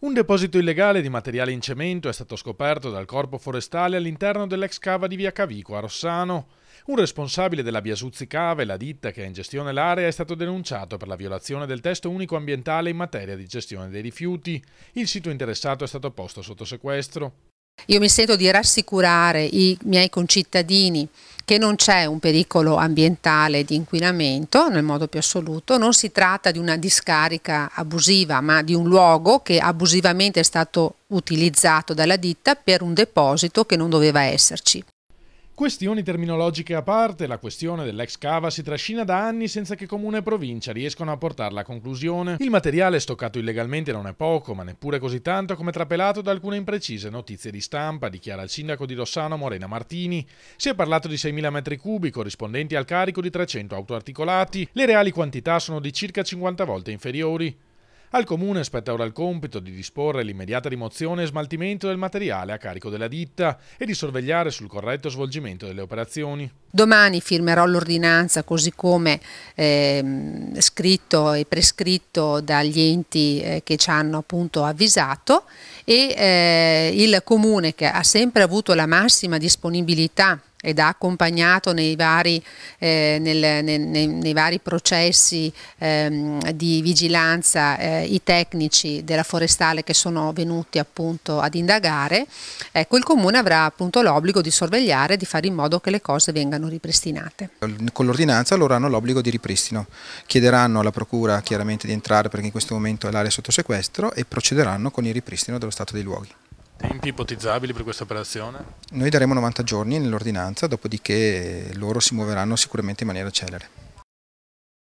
Un deposito illegale di materiale in cemento è stato scoperto dal corpo forestale all'interno dell'ex cava di via Cavico a Rossano. Un responsabile della Biasuzzi e la ditta che è in gestione l'area, è stato denunciato per la violazione del testo unico ambientale in materia di gestione dei rifiuti. Il sito interessato è stato posto sotto sequestro. Io mi sento di rassicurare i miei concittadini che non c'è un pericolo ambientale di inquinamento nel modo più assoluto, non si tratta di una discarica abusiva, ma di un luogo che abusivamente è stato utilizzato dalla ditta per un deposito che non doveva esserci. Questioni terminologiche a parte, la questione dell'ex cava si trascina da anni senza che comune e provincia riescano a portarla a conclusione. Il materiale stoccato illegalmente non è poco, ma neppure così tanto come trapelato da alcune imprecise notizie di stampa, dichiara il sindaco di Rossano Morena Martini. Si è parlato di 6.000 metri cubi corrispondenti al carico di 300 autoarticolati. Le reali quantità sono di circa 50 volte inferiori. Al Comune spetta ora il compito di disporre l'immediata rimozione e smaltimento del materiale a carico della ditta e di sorvegliare sul corretto svolgimento delle operazioni. Domani firmerò l'ordinanza così come eh, scritto e prescritto dagli enti eh, che ci hanno appunto avvisato e eh, il Comune che ha sempre avuto la massima disponibilità ed ha accompagnato nei vari, eh, nel, nei, nei, vari processi ehm, di vigilanza eh, i tecnici della forestale che sono venuti appunto ad indagare, ecco il comune avrà appunto l'obbligo di sorvegliare e di fare in modo che le cose vengano ripristinate. Con l'ordinanza loro hanno l'obbligo di ripristino, chiederanno alla procura chiaramente di entrare perché in questo momento è l'area sotto sequestro e procederanno con il ripristino dello stato dei luoghi. Tempi ipotizzabili per questa operazione? Noi daremo 90 giorni nell'ordinanza, dopodiché loro si muoveranno sicuramente in maniera celere.